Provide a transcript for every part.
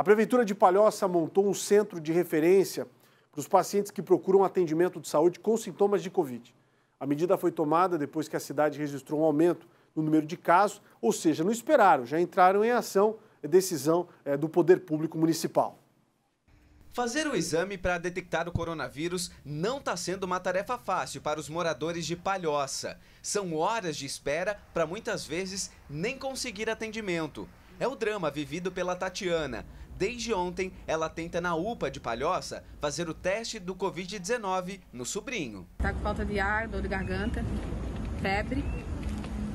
A Prefeitura de Palhoça montou um centro de referência para os pacientes que procuram atendimento de saúde com sintomas de Covid. A medida foi tomada depois que a cidade registrou um aumento no número de casos, ou seja, não esperaram, já entraram em ação, é decisão é, do Poder Público Municipal. Fazer o exame para detectar o coronavírus não está sendo uma tarefa fácil para os moradores de Palhoça. São horas de espera para muitas vezes nem conseguir atendimento. É o drama vivido pela Tatiana desde ontem ela tenta na UPA de Palhoça fazer o teste do Covid-19 no sobrinho. Está com falta de ar, dor de garganta, febre,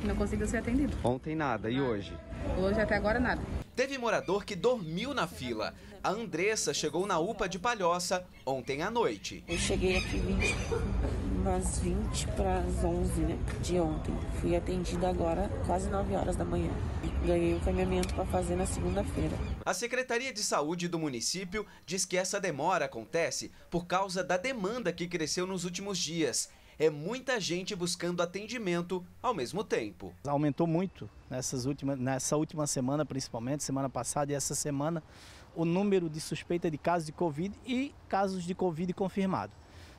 não conseguiu ser atendido. Ontem nada, e hoje? Hoje até agora nada. Teve morador que dormiu na fila. A Andressa chegou na UPA de Palhoça ontem à noite. Eu cheguei aqui umas 20 para as 11 né, de ontem. Fui atendida agora quase 9 horas da manhã. Ganhei o um caminhamento para fazer na segunda-feira. A Secretaria de Saúde do município diz que essa demora acontece por causa da demanda que cresceu nos últimos dias. É muita gente buscando atendimento ao mesmo tempo. Aumentou muito nessas últimas, nessa última semana, principalmente, semana passada e essa semana, o número de suspeita de casos de Covid e casos de Covid confirmado.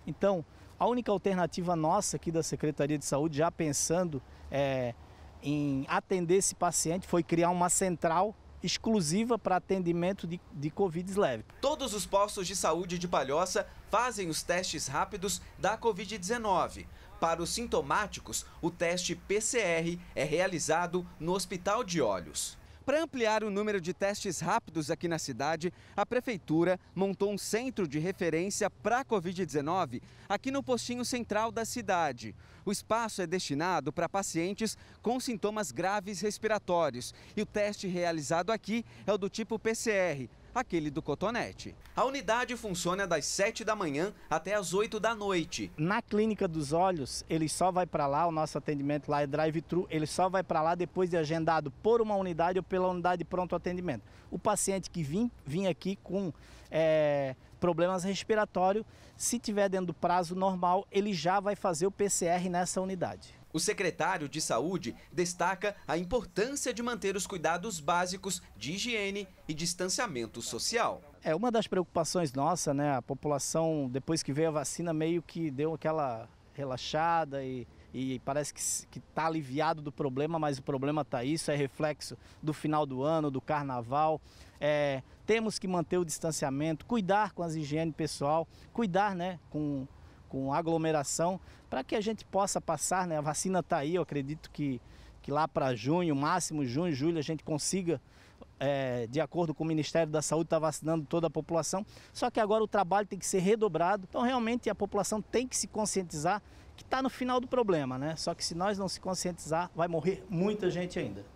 Então, a única alternativa nossa aqui da Secretaria de Saúde, já pensando é, em atender esse paciente, foi criar uma central exclusiva para atendimento de, de Covid leve. Todos os postos de saúde de Palhoça fazem os testes rápidos da Covid-19. Para os sintomáticos, o teste PCR é realizado no Hospital de Olhos. Para ampliar o número de testes rápidos aqui na cidade, a Prefeitura montou um centro de referência para a Covid-19 aqui no postinho central da cidade. O espaço é destinado para pacientes com sintomas graves respiratórios e o teste realizado aqui é o do tipo PCR aquele do Cotonete. A unidade funciona das 7 da manhã até as 8 da noite. Na clínica dos olhos, ele só vai para lá, o nosso atendimento lá é drive-thru, ele só vai para lá depois de agendado por uma unidade ou pela unidade de pronto atendimento. O paciente que vim, vim aqui com é, problemas respiratórios, se tiver dentro do prazo normal, ele já vai fazer o PCR nessa unidade. O secretário de Saúde destaca a importância de manter os cuidados básicos de higiene e distanciamento social. É uma das preocupações nossa, né? A população, depois que veio a vacina, meio que deu aquela relaxada e, e parece que está aliviado do problema, mas o problema está isso, é reflexo do final do ano, do carnaval. É, temos que manter o distanciamento, cuidar com as higiene pessoal, cuidar né, com com aglomeração, para que a gente possa passar, né? A vacina está aí, eu acredito que, que lá para junho, máximo junho, julho, a gente consiga, é, de acordo com o Ministério da Saúde, estar tá vacinando toda a população. Só que agora o trabalho tem que ser redobrado. Então, realmente, a população tem que se conscientizar que está no final do problema, né? Só que se nós não se conscientizar, vai morrer muita gente ainda.